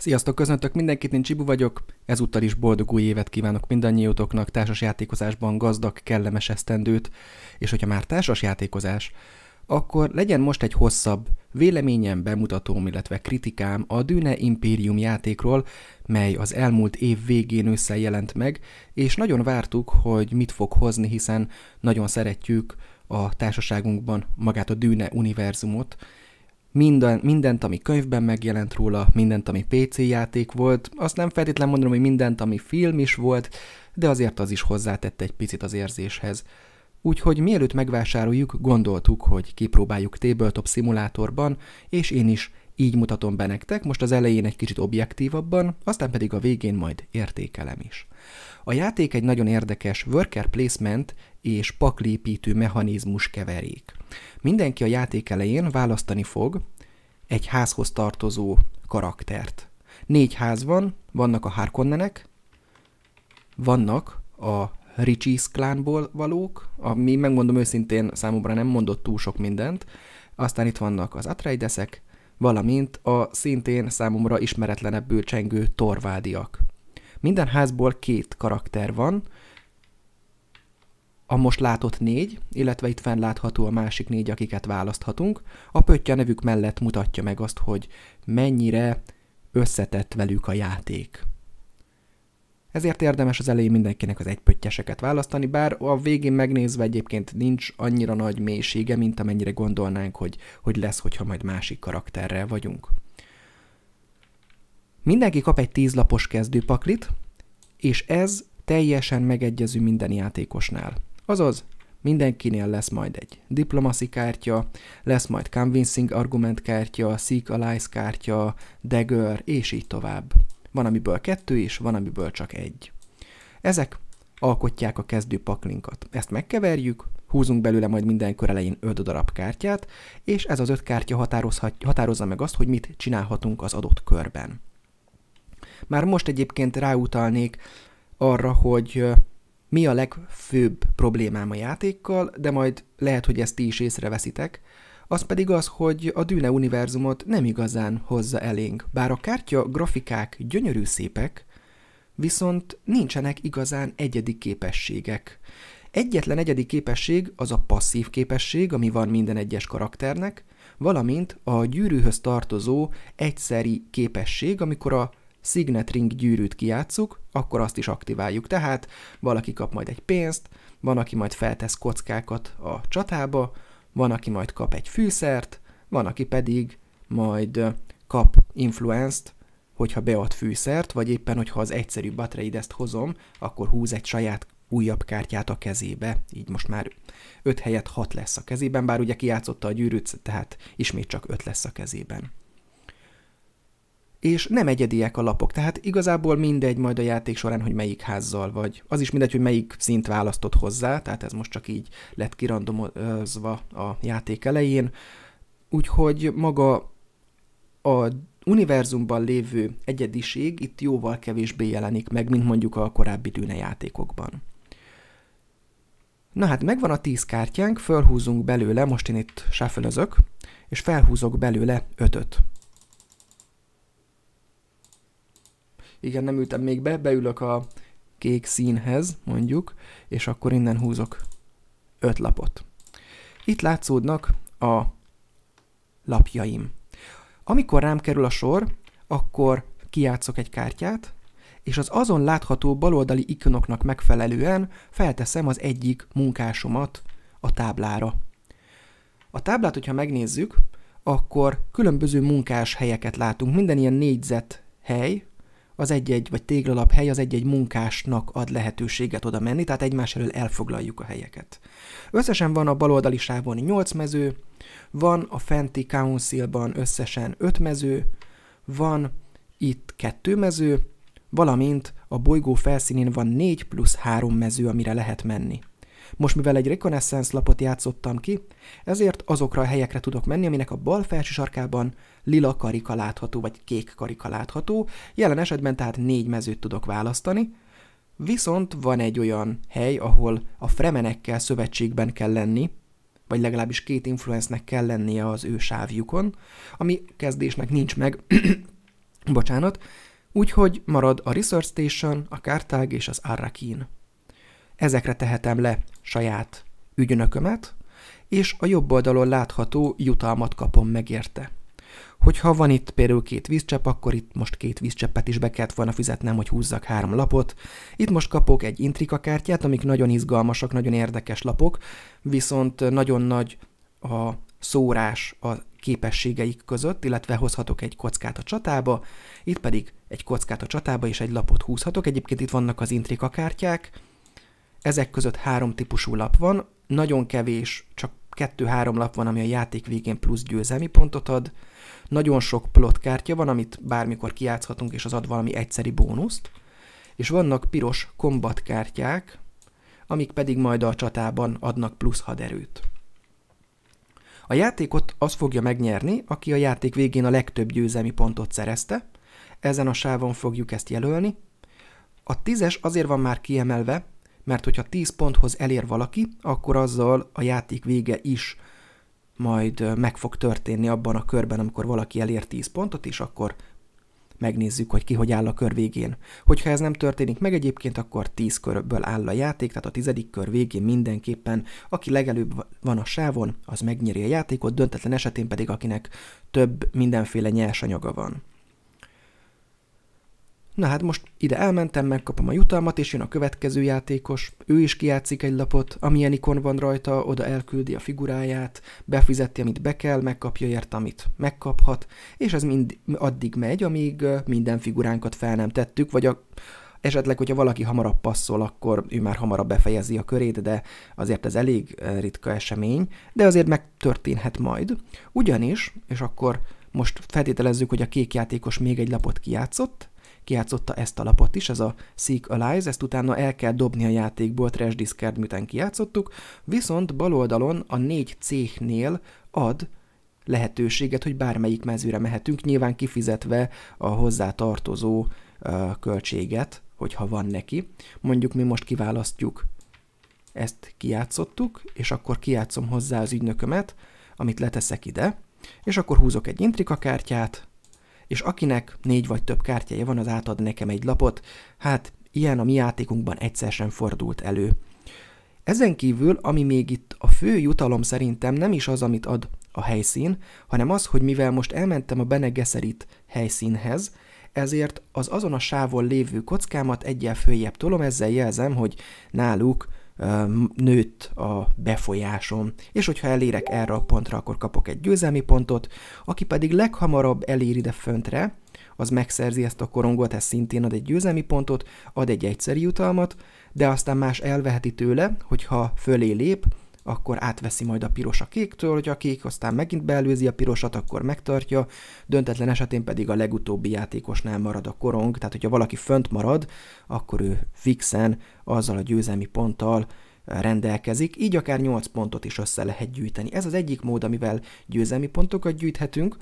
Sziasztok, köszöntök mindenkit, én Csibu vagyok. Ezúttal is boldog új évet kívánok mindannyiótoknak, társas játékozásban gazdag, kellemes esztendőt, és hogyha már társas játékozás, akkor legyen most egy hosszabb véleményem, bemutatóm, illetve kritikám a Dűne Imperium játékról, mely az elmúlt év végén ősszel jelent meg, és nagyon vártuk, hogy mit fog hozni, hiszen nagyon szeretjük a társaságunkban magát a Dűne univerzumot, minden, mindent, ami könyvben megjelent róla, mindent, ami PC játék volt, azt nem feltétlenül mondom, hogy mindent, ami film is volt, de azért az is hozzátette egy picit az érzéshez. Úgyhogy mielőtt megvásároljuk, gondoltuk, hogy kipróbáljuk Tabletop szimulátorban, és én is így mutatom be nektek, most az elején egy kicsit objektívabban, aztán pedig a végén majd értékelem is. A játék egy nagyon érdekes worker placement, és paklépítő mechanizmus keverék. Mindenki a játék elején választani fog egy házhoz tartozó karaktert. Négy ház van, vannak a Harkonnenek, vannak a Richies klánból valók, ami megmondom őszintén számomra nem mondott túl sok mindent, aztán itt vannak az Atreideszek, valamint a szintén számomra ismeretlenebbül csengő torvádiak. Minden házból két karakter van, a most látott négy, illetve itt fenn látható a másik négy, akiket választhatunk. A pöttya nevük mellett mutatja meg azt, hogy mennyire összetett velük a játék. Ezért érdemes az elején mindenkinek az egypöttyeseket választani, bár a végén megnézve egyébként nincs annyira nagy mélysége, mint amennyire gondolnánk, hogy, hogy lesz, hogyha majd másik karakterrel vagyunk. Mindenki kap egy tízlapos kezdőpaklit, és ez teljesen megegyező minden játékosnál. Azaz, mindenkinél lesz majd egy diplomacy kártya, lesz majd convincing argument kártya, seek allies kártya, dagger, és így tovább. Van amiből kettő is, van amiből csak egy. Ezek alkotják a kezdő paklinkat. Ezt megkeverjük, húzunk belőle majd minden kör elején 5 darab kártyát, és ez az 5 kártya határozza meg azt, hogy mit csinálhatunk az adott körben. Már most egyébként ráutalnék arra, hogy mi a legfőbb problémám a játékkal, de majd lehet, hogy ezt ti is észreveszitek, az pedig az, hogy a Dűne univerzumot nem igazán hozza elénk. Bár a kártya grafikák gyönyörű szépek, viszont nincsenek igazán egyedi képességek. Egyetlen egyedi képesség az a passzív képesség, ami van minden egyes karakternek, valamint a gyűrűhöz tartozó egyszeri képesség, amikor a Signet Ring gyűrűt kijátszuk, akkor azt is aktiváljuk. Tehát valaki kap majd egy pénzt, van, aki majd feltesz kockákat a csatába, van, aki majd kap egy fűszert, van, aki pedig majd kap influenzt, hogyha bead fűszert, vagy éppen, hogyha az egyszerű batreidezt hozom, akkor húz egy saját újabb kártyát a kezébe, így most már 5 helyett 6 lesz a kezében, bár ugye kijátszotta a gyűrűt, tehát ismét csak 5 lesz a kezében és nem egyediek a lapok, tehát igazából mindegy majd a játék során, hogy melyik házzal vagy. Az is mindegy, hogy melyik szint választott hozzá, tehát ez most csak így lett kirandomozva a játék elején. Úgyhogy maga a univerzumban lévő egyediség itt jóval kevésbé jelenik meg, mint mondjuk a korábbi dűne játékokban. Na hát megvan a 10 kártyánk, fölhúzunk belőle, most én itt sáfölözök, és felhúzok belőle 5 igen, nem ültem még be, beülök a kék színhez, mondjuk, és akkor innen húzok öt lapot. Itt látszódnak a lapjaim. Amikor rám kerül a sor, akkor kijátszok egy kártyát, és az azon látható baloldali ikonoknak megfelelően felteszem az egyik munkásomat a táblára. A táblát, hogyha megnézzük, akkor különböző munkás helyeket látunk. Minden ilyen négyzet hely, az egy-egy, vagy téglalap hely az egy-egy munkásnak ad lehetőséget oda menni, tehát egymás elől elfoglaljuk a helyeket. Összesen van a baloldali sávon 8 mező, van a fenti councilban összesen 5 mező, van itt 2 mező, valamint a bolygó felszínén van 4 plusz 3 mező, amire lehet menni. Most mivel egy Reconnaissance lapot játszottam ki, ezért azokra a helyekre tudok menni, aminek a bal felső sarkában lila karika látható, vagy kék karika látható. Jelen esetben tehát négy mezőt tudok választani, viszont van egy olyan hely, ahol a fremenekkel szövetségben kell lenni, vagy legalábbis két influencenek kell lennie az ő sávjukon, ami kezdésnek nincs meg, bocsánat, úgyhogy marad a Research Station, a Kártág és az Arrakin. Ezekre tehetem le saját ügynökömet, és a jobb oldalon látható jutalmat kapom meg érte. Hogyha van itt például két vízcsepp, akkor itt most két vízcseppet is be kellett volna fizetnem, hogy húzzak három lapot. Itt most kapok egy intrika kártyát, amik nagyon izgalmasak, nagyon érdekes lapok, viszont nagyon nagy a szórás a képességeik között, illetve hozhatok egy kockát a csatába, itt pedig egy kockát a csatába és egy lapot húzhatok. Egyébként itt vannak az intrika kártyák, ezek között három típusú lap van, nagyon kevés, csak kettő-három lap van, ami a játék végén plusz győzelmi pontot ad, nagyon sok plotkártya van, amit bármikor kiátszhatunk, és az ad valami egyszeri bónuszt. És vannak piros kombatkártyák, amik pedig majd a csatában adnak plusz haderőt. A játékot az fogja megnyerni, aki a játék végén a legtöbb győzelmi pontot szerezte. Ezen a sávon fogjuk ezt jelölni. A tízes azért van már kiemelve, mert hogyha 10 ponthoz elér valaki, akkor azzal a játék vége is majd meg fog történni abban a körben, amikor valaki elér 10 pontot, és akkor megnézzük, hogy ki hogy áll a kör végén. Hogyha ez nem történik meg egyébként, akkor 10 körből áll a játék, tehát a tizedik kör végén mindenképpen, aki legelőbb van a sávon, az megnyeri a játékot, döntetlen esetén pedig akinek több mindenféle nyersanyaga van. Na hát most ide elmentem, megkapom a jutalmat, és jön a következő játékos, ő is kijátszik egy lapot, amilyen ikon van rajta, oda elküldi a figuráját, befizeti, amit be kell, megkapja ért, amit megkaphat, és ez mind addig megy, amíg minden figuránkat fel nem tettük, vagy a, esetleg, hogyha valaki hamarabb passzol, akkor ő már hamarabb befejezi a körét, de azért ez elég ritka esemény, de azért megtörténhet majd. Ugyanis, és akkor most feltételezzük, hogy a kék játékos még egy lapot kijátszott, kijátszotta ezt a lapot is, ez a Seek Allies, ezt utána el kell dobni a játékból, trash discard, miután kijátszottuk, viszont bal oldalon a négy céhnél ad lehetőséget, hogy bármelyik mezőre mehetünk, nyilván kifizetve a hozzátartozó uh, költséget, hogyha van neki. Mondjuk mi most kiválasztjuk ezt kijátszottuk, és akkor kijátszom hozzá az ügynökömet, amit leteszek ide, és akkor húzok egy intrika kártyát, és akinek négy vagy több kártyája van, az átad nekem egy lapot. Hát ilyen a mi játékunkban egyszer sem fordult elő. Ezen kívül, ami még itt a fő jutalom szerintem nem is az, amit ad a helyszín, hanem az, hogy mivel most elmentem a Bene Gesserit helyszínhez, ezért az azon a sávon lévő kockámat egyel följebb tolom, ezzel jelzem, hogy náluk nőtt a befolyásom, és hogyha elérek erre a pontra, akkor kapok egy győzelmi pontot, aki pedig leghamarabb elér ide föntre, az megszerzi ezt a korongot, ez szintén ad egy győzelmi pontot, ad egy egyszeri jutalmat, de aztán más elveheti tőle, hogyha fölé lép, akkor átveszi majd a piros a kéktől, hogy a kék aztán megint beelőzi a pirosat, akkor megtartja, döntetlen esetén pedig a legutóbbi játékosnál marad a korong, tehát hogyha valaki fönt marad, akkor ő fixen azzal a győzelmi ponttal eh, rendelkezik, így akár 8 pontot is össze lehet gyűjteni. Ez az egyik mód, amivel győzelmi pontokat gyűjthetünk,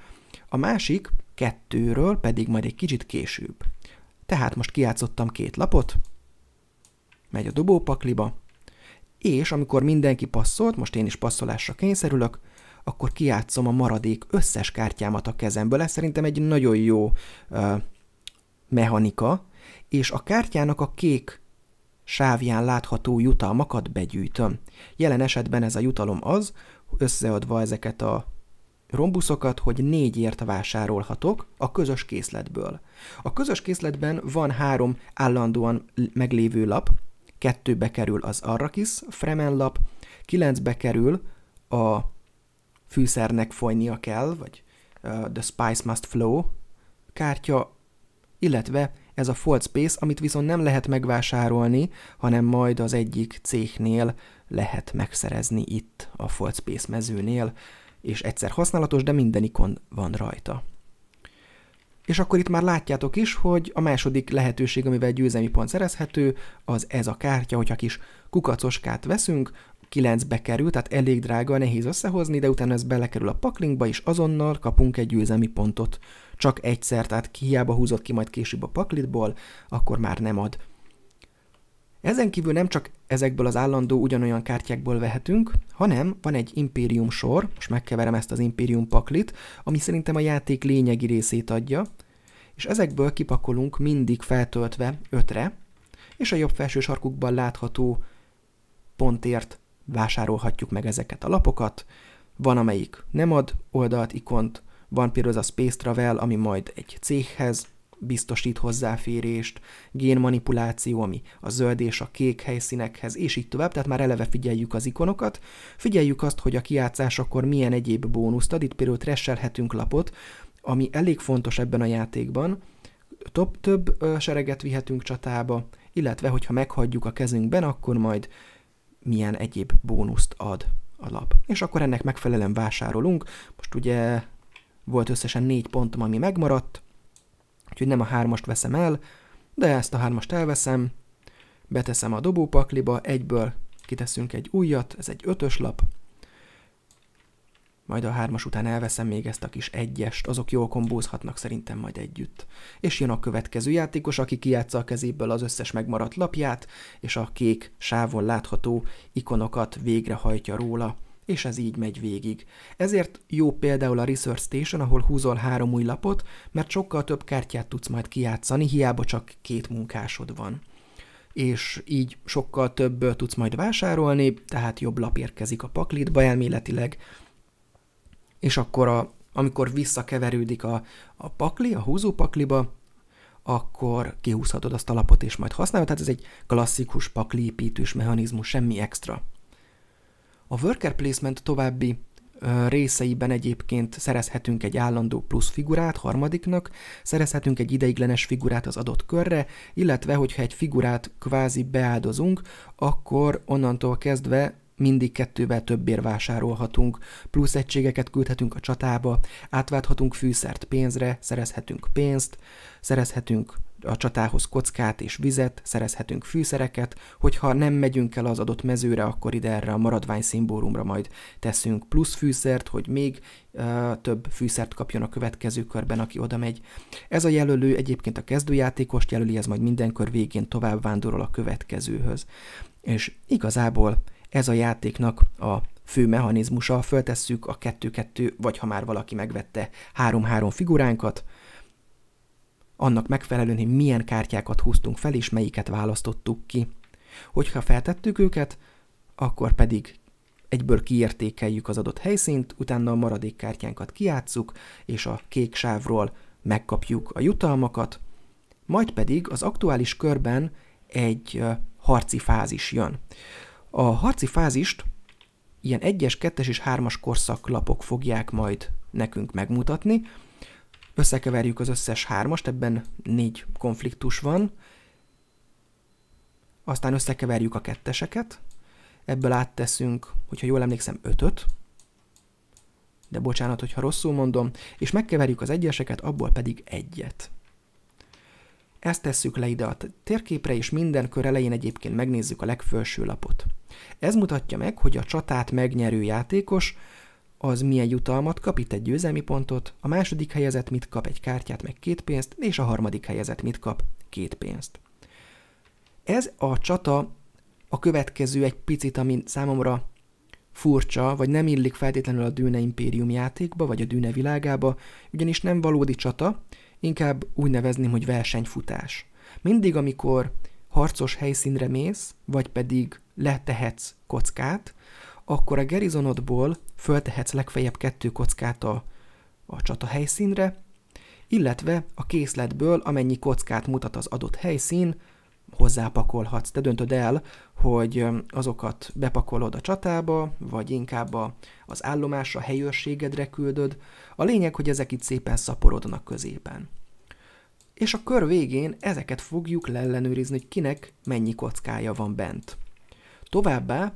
a másik kettőről pedig majd egy kicsit később. Tehát most kiátszottam két lapot, megy a dobópakliba, és amikor mindenki passzolt, most én is passzolásra kényszerülök, akkor kiátszom a maradék összes kártyámat a kezemből. Ez szerintem egy nagyon jó ö, mechanika, és a kártyának a kék sávján látható jutalmakat begyűjtöm. Jelen esetben ez a jutalom az, összeadva ezeket a rombuszokat, hogy négyért vásárolhatok a közös készletből. A közös készletben van három állandóan meglévő lap, kettőbe kerül az arrakis fremenlap, kilencbe kerül a fűszernek folynia kell, vagy uh, The Spice Must Flow kártya, illetve ez a Fold Space, amit viszont nem lehet megvásárolni, hanem majd az egyik cégnél lehet megszerezni itt a Fold Space mezőnél, és egyszer használatos, de minden ikon van rajta. És akkor itt már látjátok is, hogy a második lehetőség, amivel győzelmi pont szerezhető, az ez a kártya, hogyha kis kukacoskát veszünk, 9 bekerül, tehát elég drága, nehéz összehozni, de utána ez belekerül a Paklingba és azonnal kapunk egy győzelmi pontot. Csak egyszer, tehát hiába húzott ki majd később a paklitból, akkor már nem ad ezen kívül nem csak ezekből az állandó ugyanolyan kártyákból vehetünk, hanem van egy impérium sor, most megkeverem ezt az impérium paklit, ami szerintem a játék lényegi részét adja, és ezekből kipakolunk mindig feltöltve ötre, és a jobb felső sarkukban látható pontért vásárolhatjuk meg ezeket a lapokat. Van, amelyik nem ad oldalt ikont, van például az a Space Travel, ami majd egy céghez biztosít hozzáférést, génmanipuláció, ami a zöld és a kék helyszínekhez, és így tovább, tehát már eleve figyeljük az ikonokat, figyeljük azt, hogy a akkor milyen egyéb bónuszt ad, itt például tresselhetünk lapot, ami elég fontos ebben a játékban, több, több sereget vihetünk csatába, illetve hogyha meghagyjuk a kezünkben, akkor majd milyen egyéb bónuszt ad a lap. És akkor ennek megfelelően vásárolunk. Most ugye volt összesen négy pontom, ami megmaradt, Úgyhogy nem a hármast veszem el, de ezt a hármast elveszem, beteszem a dobópakliba, egyből kiteszünk egy újat, ez egy ötös lap, majd a hármas után elveszem még ezt a kis egyest, azok jól kombózhatnak szerintem majd együtt. És jön a következő játékos, aki kijátsza a kezéből az összes megmaradt lapját, és a kék sávon látható ikonokat végrehajtja róla és ez így megy végig. Ezért jó például a Research Station, ahol húzol három új lapot, mert sokkal több kártyát tudsz majd kijátszani, hiába csak két munkásod van és így sokkal több tudsz majd vásárolni, tehát jobb lap érkezik a paklitba elméletileg, és akkor a, amikor visszakeverődik a, a pakli, a húzópakliba, akkor kihúzhatod azt a lapot, és majd használod. Tehát ez egy klasszikus pakliépítős mechanizmus, semmi extra. A worker placement további részeiben egyébként szerezhetünk egy állandó plusz figurát harmadiknak, szerezhetünk egy ideiglenes figurát az adott körre, illetve hogyha egy figurát kvázi beáldozunk, akkor onnantól kezdve mindig kettővel többért vásárolhatunk, plusz egységeket küldhetünk a csatába, átválthatunk fűszert pénzre, szerezhetünk pénzt, szerezhetünk a csatához kockát és vizet, szerezhetünk fűszereket, hogyha nem megyünk el az adott mezőre, akkor ide erre a maradvány szimbólumra majd teszünk plusz fűszert, hogy még uh, több fűszert kapjon a következő körben, aki oda megy. Ez a jelölő egyébként a kezdőjátékost jelöli, ez majd minden kör végén tovább vándorol a következőhöz. És igazából ez a játéknak a fő mechanizmusa, föltesszük a 2-2, vagy ha már valaki megvette 3-3 figuránkat, annak megfelelően, hogy milyen kártyákat húztunk fel, és melyiket választottuk ki. Hogyha feltettük őket, akkor pedig egyből kiértékeljük az adott helyszínt, utána a maradék kártyánkat kiátszuk, és a kék sávról megkapjuk a jutalmakat, majd pedig az aktuális körben egy harci fázis jön. A harci fázist ilyen 1-es, 2-es és 3-as korszaklapok fogják majd nekünk megmutatni, Összekeverjük az összes hármast, ebben négy konfliktus van. Aztán összekeverjük a ketteseket. Ebből átteszünk, hogyha jól emlékszem, ötöt. De bocsánat, hogyha rosszul mondom. És megkeverjük az egyeseket, abból pedig egyet. Ezt tesszük le ide a térképre, és minden kör elején egyébként megnézzük a legfelső lapot. Ez mutatja meg, hogy a csatát megnyerő játékos az milyen jutalmat kap, itt egy győzelmi pontot, a második helyezett mit kap, egy kártyát, meg két pénzt, és a harmadik helyezett mit kap, két pénzt. Ez a csata a következő egy picit, ami számomra furcsa, vagy nem illik feltétlenül a Dűne Impérium játékba, vagy a Dűne világába, ugyanis nem valódi csata, inkább úgy nevezném, hogy versenyfutás. Mindig, amikor harcos helyszínre mész, vagy pedig letehetsz kockát, akkor a gerizonodból föltehetsz legfeljebb kettő kockát a, a csata helyszínre, illetve a készletből, amennyi kockát mutat az adott helyszín, hozzápakolhatsz. Te döntöd el, hogy azokat bepakolod a csatába, vagy inkább a, az állomásra, helyőrségedre küldöd. A lényeg, hogy ezek itt szépen szaporodnak középen. És a kör végén ezeket fogjuk leellenőrizni, hogy kinek mennyi kockája van bent. Továbbá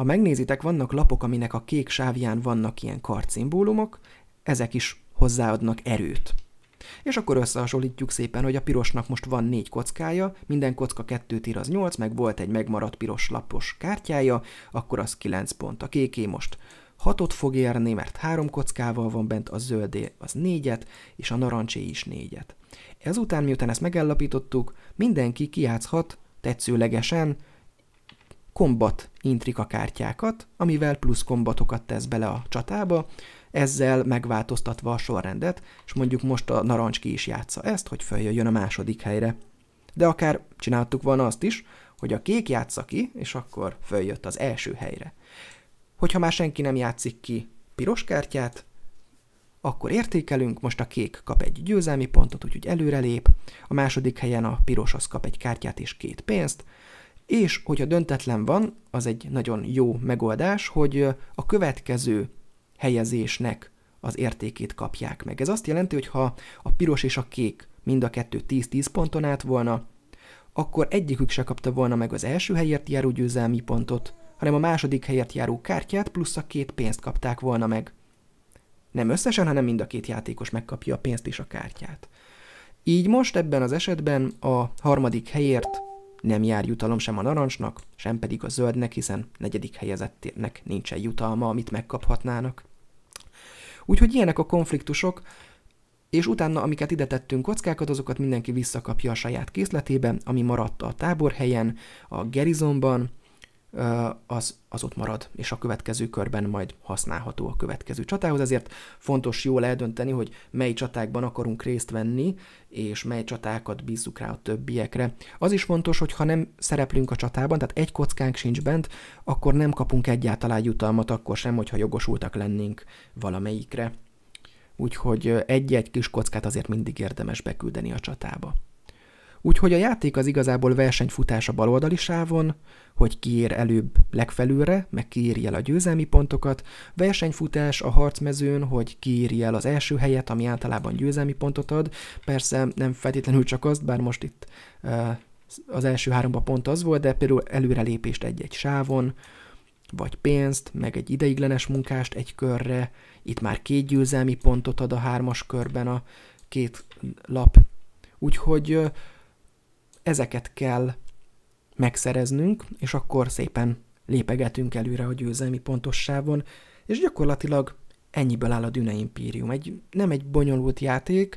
ha megnézitek, vannak lapok, aminek a kék sávján vannak ilyen karcimbólumok, ezek is hozzáadnak erőt. És akkor összehasonlítjuk szépen, hogy a pirosnak most van négy kockája, minden kocka kettőt ír az 8, meg volt egy megmaradt piros lapos kártyája, akkor az 9 pont. A kéké most 6-ot fog érni, mert három kockával van bent, a zöldé az négyet, és a narancsé is négyet. Ezután, miután ezt megállapítottuk, mindenki kiátszhat tetszőlegesen kombat intrika kártyákat, amivel plusz kombatokat tesz bele a csatába, ezzel megváltoztatva a sorrendet, és mondjuk most a narancski is játsza ezt, hogy följöjjön a második helyre. De akár csináltuk volna azt is, hogy a kék játsza ki, és akkor följött az első helyre. Hogyha már senki nem játszik ki piros kártyát, akkor értékelünk, most a kék kap egy győzelmi pontot, úgyhogy előrelép, a második helyen a piros az kap egy kártyát és két pénzt, és hogyha döntetlen van, az egy nagyon jó megoldás, hogy a következő helyezésnek az értékét kapják meg. Ez azt jelenti, hogy ha a piros és a kék mind a kettő 10-10 ponton állt volna, akkor egyikük se kapta volna meg az első helyért járó győzelmi pontot, hanem a második helyért járó kártyát plusz a két pénzt kapták volna meg. Nem összesen, hanem mind a két játékos megkapja a pénzt és a kártyát. Így most ebben az esetben a harmadik helyért nem jár jutalom sem a narancsnak, sem pedig a zöldnek, hiszen negyedik helyezettnek nincsen jutalma, amit megkaphatnának. Úgyhogy ilyenek a konfliktusok, és utána, amiket ide tettünk kockákat, azokat mindenki visszakapja a saját készletében, ami maradt a táborhelyen, a gerizonban, az, az ott marad, és a következő körben majd használható a következő csatához. Ezért fontos jól eldönteni, hogy mely csatákban akarunk részt venni, és mely csatákat bízzuk rá a többiekre. Az is fontos, hogy ha nem szereplünk a csatában, tehát egy kockánk sincs bent, akkor nem kapunk egyáltalán jutalmat, akkor sem, hogyha jogosultak lennénk valamelyikre. Úgyhogy egy-egy kis kockát azért mindig érdemes beküldeni a csatába. Úgyhogy a játék az igazából versenyfutás a baloldali sávon, hogy kiér előbb legfelülre, meg kiéri el a győzelmi pontokat, versenyfutás a harcmezőn, hogy kiéri el az első helyet, ami általában győzelmi pontot ad, persze nem feltétlenül csak azt, bár most itt az első háromba pont az volt, de például előrelépést egy-egy sávon, vagy pénzt, meg egy ideiglenes munkást egy körre, itt már két győzelmi pontot ad a hármas körben a két lap. Úgyhogy ezeket kell megszereznünk, és akkor szépen lépegetünk előre a győzelmi pontossávon, és gyakorlatilag ennyiből áll a Düne Impérium. Egy, nem egy bonyolult játék,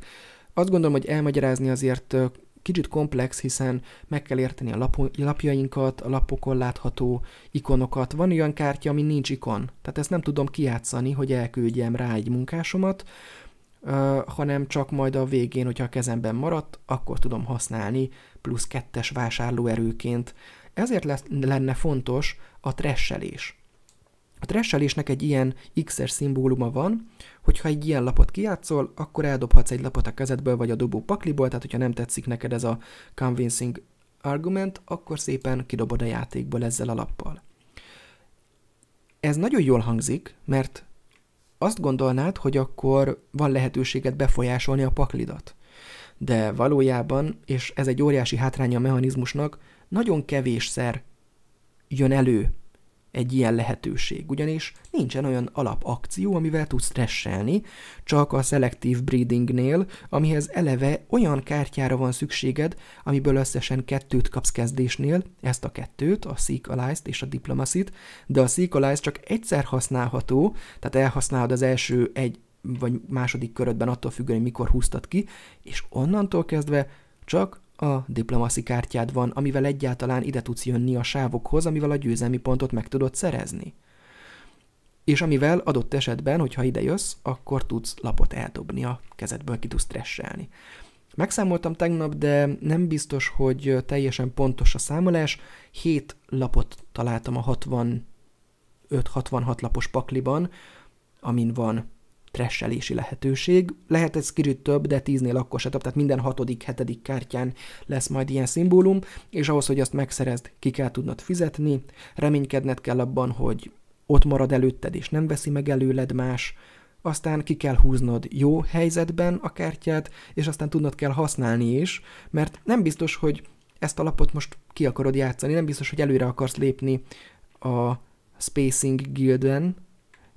azt gondolom, hogy elmagyarázni azért kicsit komplex, hiszen meg kell érteni a lapjainkat, a lapokon látható ikonokat. Van olyan kártya, ami nincs ikon, tehát ezt nem tudom kiátszani, hogy elküldjem rá egy munkásomat, hanem csak majd a végén, hogyha a kezemben maradt, akkor tudom használni plusz kettes vásárlóerőként. Ezért lesz, lenne fontos a tresselés. A tresselésnek egy ilyen X-es szimbóluma van, hogyha egy ilyen lapot kiátszol, akkor eldobhatsz egy lapot a kezedből vagy a dobó pakliból, tehát hogyha nem tetszik neked ez a convincing argument, akkor szépen kidobod a játékból ezzel a lappal. Ez nagyon jól hangzik, mert azt gondolnád, hogy akkor van lehetőséged befolyásolni a paklidat de valójában, és ez egy óriási hátránya a mechanizmusnak, nagyon kevésszer jön elő egy ilyen lehetőség, ugyanis nincsen olyan alapakció, amivel tudsz stresselni, csak a selektív breedingnél, amihez eleve olyan kártyára van szükséged, amiből összesen kettőt kapsz kezdésnél, ezt a kettőt, a Seek t és a Diplomacy-t, de a Seek csak egyszer használható, tehát elhasználod az első egy vagy második körödben attól függően, hogy mikor húztad ki, és onnantól kezdve csak a diplomaci kártyád van, amivel egyáltalán ide tudsz jönni a sávokhoz, amivel a győzelmi pontot meg tudod szerezni. És amivel adott esetben, hogyha ide jössz, akkor tudsz lapot eldobni a kezedből, ki tudsz stresselni. Megszámoltam tegnap, de nem biztos, hogy teljesen pontos a számolás. 7 lapot találtam a 65-66 lapos pakliban, amin van tresselési lehetőség. Lehet ez kicsit több, de tíznél akkor se több, tehát minden hatodik, hetedik kártyán lesz majd ilyen szimbólum, és ahhoz, hogy azt megszerezd, ki kell tudnod fizetni, reménykedned kell abban, hogy ott marad előtted, és nem veszi meg előled más, aztán ki kell húznod jó helyzetben a kártyát, és aztán tudnod kell használni is, mert nem biztos, hogy ezt a lapot most ki akarod játszani, nem biztos, hogy előre akarsz lépni a Spacing guilden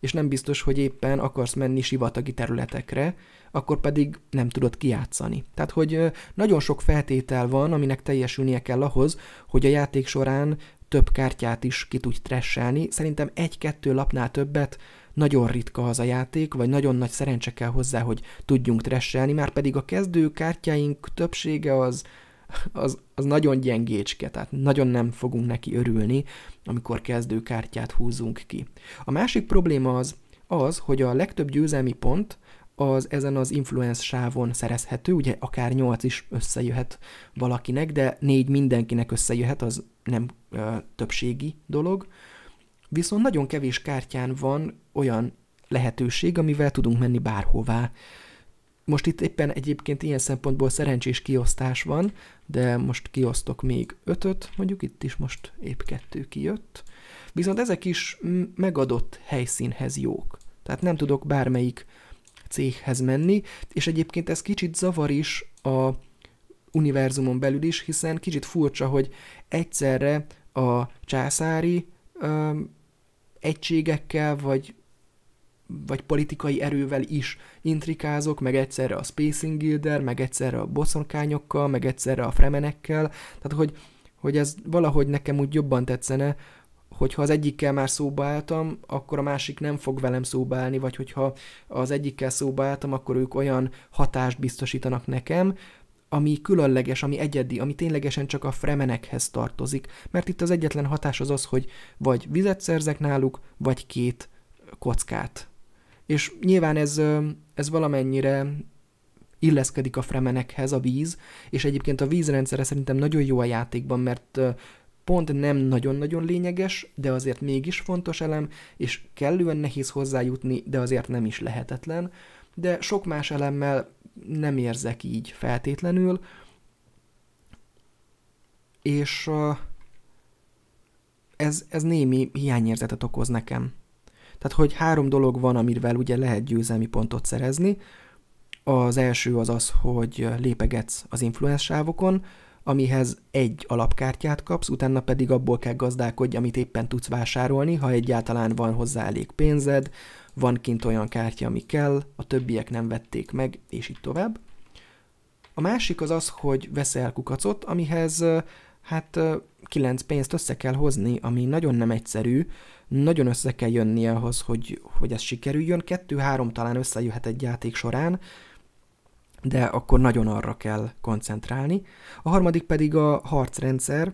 és nem biztos, hogy éppen akarsz menni sivatagi területekre, akkor pedig nem tudod kijátszani. Tehát, hogy nagyon sok feltétel van, aminek teljesülnie kell ahhoz, hogy a játék során több kártyát is ki tudj tresselni. Szerintem egy-kettő lapnál többet nagyon ritka az a játék, vagy nagyon nagy szerencse kell hozzá, hogy tudjunk tresselni, már pedig a kezdő kártyáink többsége az az, az nagyon gyengécske, tehát nagyon nem fogunk neki örülni, amikor kezdőkártyát húzunk ki. A másik probléma az, az, hogy a legtöbb győzelmi pont az ezen az influence sávon szerezhető, ugye akár 8 is összejöhet valakinek, de 4 mindenkinek összejöhet, az nem ö, többségi dolog. Viszont nagyon kevés kártyán van olyan lehetőség, amivel tudunk menni bárhová most itt éppen egyébként ilyen szempontból szerencsés kiosztás van, de most kiosztok még ötöt, mondjuk itt is most épp kettő kijött. Viszont ezek is megadott helyszínhez jók. Tehát nem tudok bármelyik céghez menni, és egyébként ez kicsit zavar is a univerzumon belül is, hiszen kicsit furcsa, hogy egyszerre a császári ö, egységekkel, vagy vagy politikai erővel is intrikázok, meg egyszerre a Spacing Gilder, meg egyszerre a boszorkányokkal, meg egyszerre a fremenekkel, tehát hogy, hogy ez valahogy nekem úgy jobban tetszene, hogyha az egyikkel már szóba álltam, akkor a másik nem fog velem szóba állni, vagy hogyha az egyikkel szóba álltam, akkor ők olyan hatást biztosítanak nekem, ami különleges, ami egyedi, ami ténylegesen csak a fremenekhez tartozik. Mert itt az egyetlen hatás az az, hogy vagy vizet szerzek náluk, vagy két kockát és nyilván ez, ez valamennyire illeszkedik a fremenekhez a víz, és egyébként a vízrendszere szerintem nagyon jó a játékban, mert pont nem nagyon-nagyon lényeges, de azért mégis fontos elem, és kellően nehéz hozzájutni, de azért nem is lehetetlen, de sok más elemmel nem érzek így feltétlenül, és ez, ez némi hiányérzetet okoz nekem. Tehát, hogy három dolog van, amivel ugye lehet győzelmi pontot szerezni. Az első az az, hogy lépegetsz az influence sávokon, amihez egy alapkártyát kapsz, utána pedig abból kell gazdálkodj, amit éppen tudsz vásárolni, ha egyáltalán van hozzá elég pénzed, van kint olyan kártya, ami kell, a többiek nem vették meg, és így tovább. A másik az az, hogy veszel kukacot, amihez hát kilenc pénzt össze kell hozni, ami nagyon nem egyszerű, nagyon össze kell jönni ahhoz, hogy, hogy ez sikerüljön. Kettő-három talán összejöhet egy játék során, de akkor nagyon arra kell koncentrálni. A harmadik pedig a harcrendszer,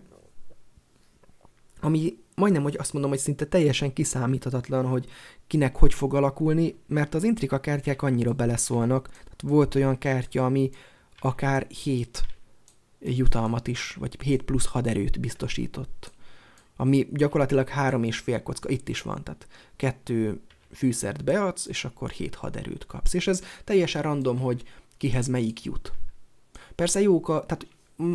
ami majdnem, hogy azt mondom, hogy szinte teljesen kiszámíthatatlan, hogy kinek hogy fog alakulni, mert az intrika kártyák annyira beleszólnak. Tehát volt olyan kártya, ami akár 7 jutalmat is, vagy 7 plusz haderőt biztosított. Ami gyakorlatilag három és fél kocka itt is van, tehát kettő fűszert beadsz, és akkor 7 haderőt kapsz. És ez teljesen random, hogy kihez melyik jut. Persze jók a, tehát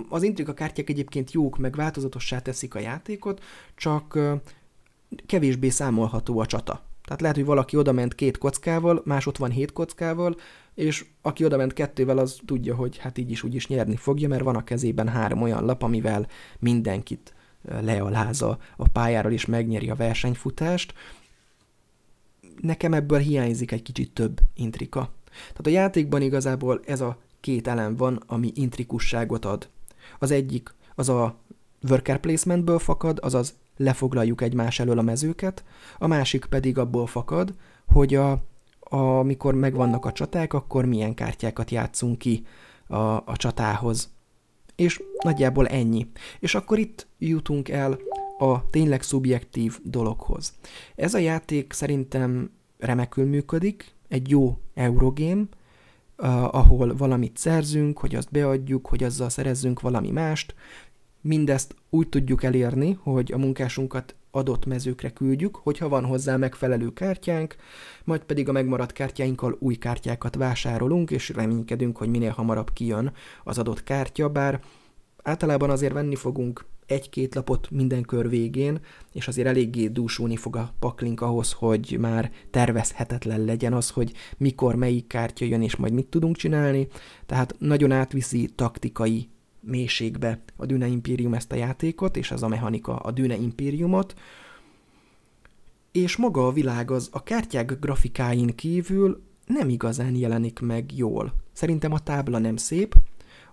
az intrika kártyák egyébként jók, meg változatossá teszik a játékot, csak kevésbé számolható a csata. Tehát lehet, hogy valaki odament két kockával, más ott van hét kockával, és aki odament kettővel, az tudja, hogy hát így is úgy is nyerni fogja, mert van a kezében három olyan lap, amivel mindenkit lealáza a pályáról, és megnyeri a versenyfutást. Nekem ebből hiányzik egy kicsit több intrika. Tehát a játékban igazából ez a két elem van, ami intrikusságot ad. Az egyik az a worker placementből fakad, azaz lefoglaljuk egymás elől a mezőket, a másik pedig abból fakad, hogy a, a, amikor megvannak a csaták, akkor milyen kártyákat játszunk ki a, a csatához. És nagyjából ennyi. És akkor itt jutunk el a tényleg szubjektív dologhoz. Ez a játék szerintem remekül működik, egy jó eurogém, ahol valamit szerzünk, hogy azt beadjuk, hogy azzal szerezzünk valami mást, Mindezt úgy tudjuk elérni, hogy a munkásunkat adott mezőkre küldjük, hogyha van hozzá megfelelő kártyánk, majd pedig a megmaradt kártyáinkkal új kártyákat vásárolunk, és reménykedünk, hogy minél hamarabb kijön az adott kártya, bár általában azért venni fogunk egy-két lapot minden kör végén, és azért eléggé dúsulni fog a paklink ahhoz, hogy már tervezhetetlen legyen az, hogy mikor melyik kártya jön, és majd mit tudunk csinálni. Tehát nagyon átviszi taktikai mélységbe a Düne imperium ezt a játékot, és ez a mechanika a Düne imperiumot és maga a világ az a kártyák grafikáin kívül nem igazán jelenik meg jól. Szerintem a tábla nem szép,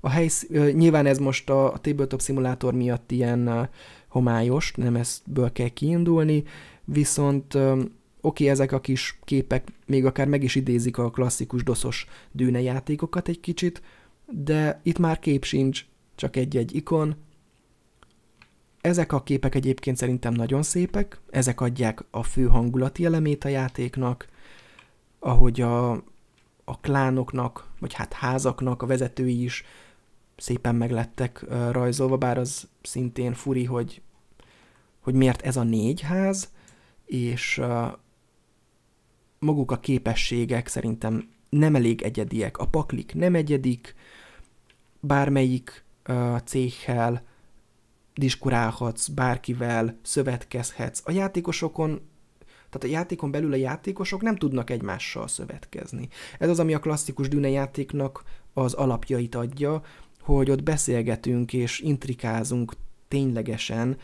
a helysz... nyilván ez most a, tabletop szimulátor miatt ilyen homályos, nem ezből kell kiindulni, viszont oké, okay, ezek a kis képek még akár meg is idézik a klasszikus doszos dűne játékokat egy kicsit, de itt már kép sincs, csak egy-egy ikon. Ezek a képek egyébként szerintem nagyon szépek, ezek adják a fő hangulati elemét a játéknak, ahogy a, a klánoknak, vagy hát házaknak a vezetői is szépen meglettek rajzolva, bár az szintén furi, hogy, hogy miért ez a négy ház, és maguk a képességek szerintem nem elég egyediek. A paklik nem egyedik, bármelyik a céghel, diskurálhatsz, bárkivel, szövetkezhetsz. A játékosokon tehát a játékon belül a játékosok nem tudnak egymással szövetkezni. Ez az, ami a klasszikus dűne játéknak az alapjait adja, hogy ott beszélgetünk és intrikázunk ténylegesen,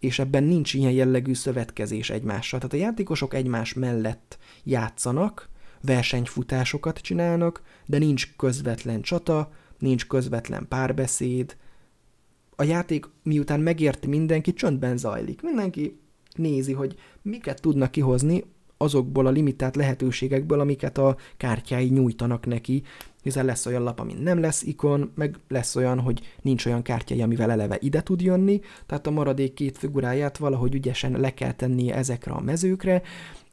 és ebben nincs ilyen jellegű szövetkezés egymással. Tehát a játékosok egymás mellett játszanak, versenyfutásokat csinálnak, de nincs közvetlen csata, nincs közvetlen párbeszéd. A játék, miután megérti mindenki, csöndben zajlik. Mindenki nézi, hogy miket tudnak kihozni azokból a limitált lehetőségekből, amiket a kártyái nyújtanak neki, hiszen lesz olyan lap, amin nem lesz ikon, meg lesz olyan, hogy nincs olyan kártyai, amivel eleve ide tud jönni, tehát a maradék két figuráját valahogy ügyesen le kell tennie ezekre a mezőkre,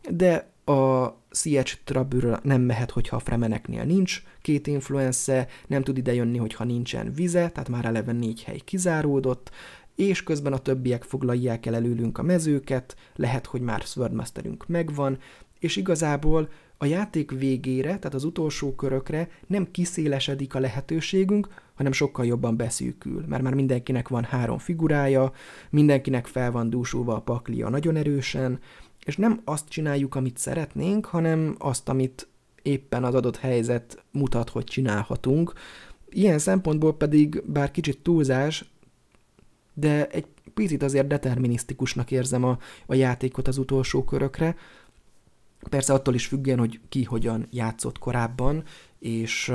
de a CH Trouble nem mehet, hogyha a fremeneknél nincs két influence, nem tud idejönni, hogyha nincsen vize, tehát már eleve négy hely kizáródott, és közben a többiek foglalják el előlünk a mezőket, lehet, hogy már Swordmasterünk megvan, és igazából a játék végére, tehát az utolsó körökre nem kiszélesedik a lehetőségünk, hanem sokkal jobban beszűkül, mert már mindenkinek van három figurája, mindenkinek fel van dúsulva a paklia nagyon erősen, és nem azt csináljuk, amit szeretnénk, hanem azt, amit éppen az adott helyzet mutat, hogy csinálhatunk. Ilyen szempontból pedig, bár kicsit túlzás, de egy picit azért determinisztikusnak érzem a, a játékot az utolsó körökre. Persze attól is függően, hogy ki hogyan játszott korábban, és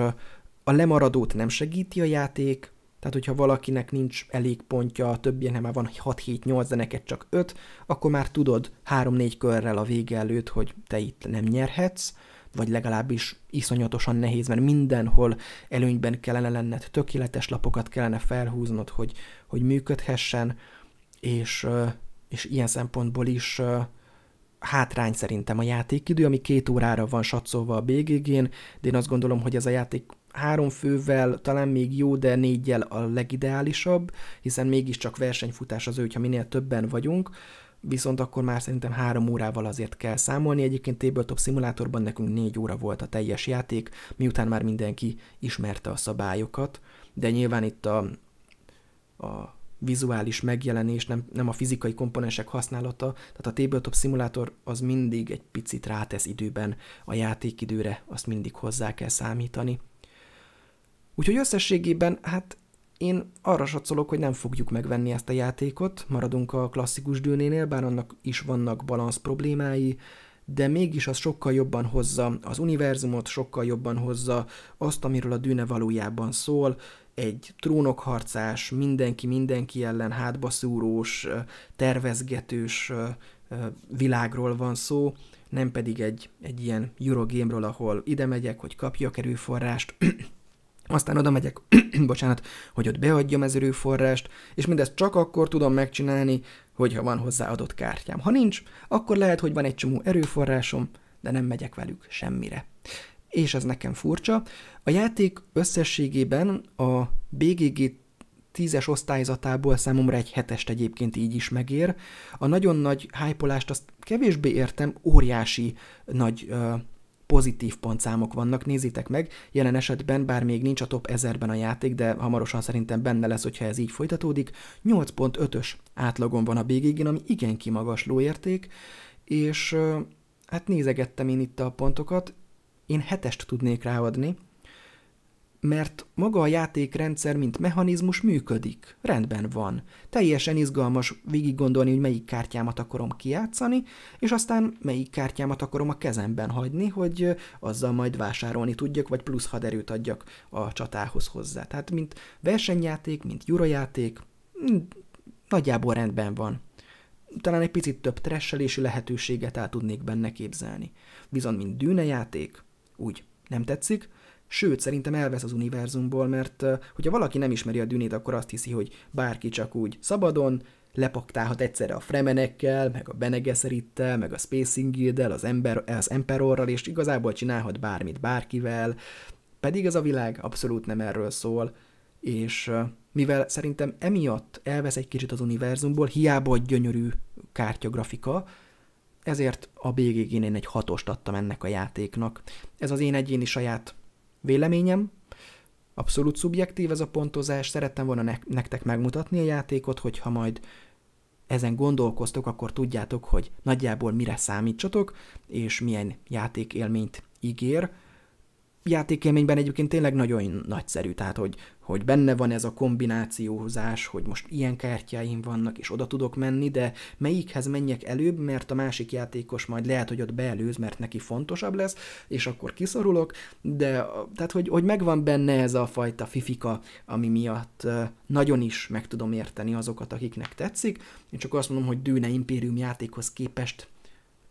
a lemaradót nem segíti a játék, tehát hogyha valakinek nincs elég pontja, a többieknek már van 6-7-8, de neked csak 5, akkor már tudod 3-4 körrel a vége előtt, hogy te itt nem nyerhetsz, vagy legalábbis iszonyatosan nehéz, mert mindenhol előnyben kellene lenned, tökéletes lapokat kellene felhúznod, hogy, hogy működhessen, és, és ilyen szempontból is hátrány szerintem a játékidő, ami két órára van satszolva a BGG-n, de én azt gondolom, hogy ez a játék három fővel talán még jó, de négyel a legideálisabb, hiszen mégiscsak versenyfutás az ő, hogyha minél többen vagyunk, viszont akkor már szerintem három órával azért kell számolni. Egyébként Tabletop szimulátorban nekünk négy óra volt a teljes játék, miután már mindenki ismerte a szabályokat, de nyilván itt a, a vizuális megjelenés, nem, nem a fizikai komponensek használata, tehát a Tabletop szimulátor az mindig egy picit rátesz időben a játékidőre, azt mindig hozzá kell számítani. Úgyhogy összességében hát én arra satszolok, hogy nem fogjuk megvenni ezt a játékot, maradunk a klasszikus dűnénél, bár annak is vannak balansz problémái, de mégis az sokkal jobban hozza az univerzumot, sokkal jobban hozza azt, amiről a dűne valójában szól, egy trónokharcás, mindenki mindenki ellen hátba szúrós, tervezgetős világról van szó, nem pedig egy, egy ilyen Eurogame-ről, ahol ide megyek, hogy kapjak erőforrást, Aztán oda megyek, bocsánat, hogy ott beadjam az erőforrást, és mindezt csak akkor tudom megcsinálni, hogyha van hozzá adott kártyám. Ha nincs, akkor lehet, hogy van egy csomó erőforrásom, de nem megyek velük semmire. És ez nekem furcsa. A játék összességében a BGG 10-es osztályzatából számomra egy hetest egyébként így is megér. A nagyon nagy hájpolást azt kevésbé értem, óriási nagy uh, pozitív pontszámok vannak, nézzétek meg, jelen esetben, bár még nincs a top 1000-ben a játék, de hamarosan szerintem benne lesz, hogyha ez így folytatódik, 8.5-ös átlagon van a bgg ami igen kimagasló érték, és hát nézegettem én itt a pontokat, én hetest tudnék ráadni, mert maga a játékrendszer, mint mechanizmus működik, rendben van. Teljesen izgalmas végig gondolni, hogy melyik kártyámat akarom kijátszani, és aztán melyik kártyámat akarom a kezemben hagyni, hogy azzal majd vásárolni tudjak, vagy plusz haderőt adjak a csatához hozzá. Tehát mint versenyjáték, mint jurajáték, mm, nagyjából rendben van. Talán egy picit több tresselési lehetőséget el tudnék benne képzelni. Viszont mint dűnejáték, úgy nem tetszik, sőt, szerintem elvesz az univerzumból, mert hogyha valaki nem ismeri a dűnét, akkor azt hiszi, hogy bárki csak úgy szabadon, lepaktálhat egyszerre a Fremenekkel, meg a Benegeszerittel, meg a Spacing guild az, ember, az Emperorral, és igazából csinálhat bármit bárkivel, pedig ez a világ abszolút nem erről szól, és mivel szerintem emiatt elvesz egy kicsit az univerzumból, hiába a gyönyörű kártyagrafika, ezért a bgg én egy hatost adtam ennek a játéknak. Ez az én egyéni saját Véleményem, abszolút szubjektív ez a pontozás, szerettem volna nektek megmutatni a játékot, hogyha majd ezen gondolkoztok, akkor tudjátok, hogy nagyjából mire számítsatok, és milyen játékélményt ígér. Játékélményben egyébként tényleg nagyon nagyszerű, tehát hogy hogy benne van ez a kombinációzás, hogy most ilyen kártyáim vannak, és oda tudok menni, de melyikhez menjek előbb, mert a másik játékos majd lehet, hogy ott beelőz, mert neki fontosabb lesz, és akkor kiszorulok, de tehát, hogy, hogy megvan benne ez a fajta fifika, ami miatt nagyon is meg tudom érteni azokat, akiknek tetszik. Én csak azt mondom, hogy Dűne Impérium játékhoz képest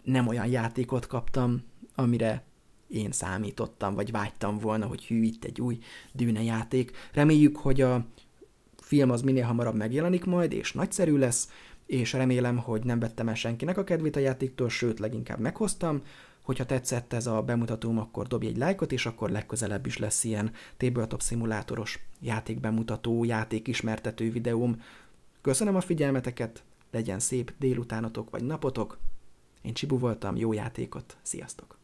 nem olyan játékot kaptam, amire én számítottam, vagy vágytam volna, hogy hű, itt egy új dűne játék. Reméljük, hogy a film az minél hamarabb megjelenik majd, és nagyszerű lesz, és remélem, hogy nem vettem el senkinek a kedvét a játéktól, sőt, leginkább meghoztam. Hogyha tetszett ez a bemutatóm, akkor dobj egy lájkot, és akkor legközelebb is lesz ilyen tabletop szimulátoros játékbemutató, játékismertető videóm. Köszönöm a figyelmeteket, legyen szép délutánatok vagy napotok. Én Csibu voltam, jó játékot, sziasztok!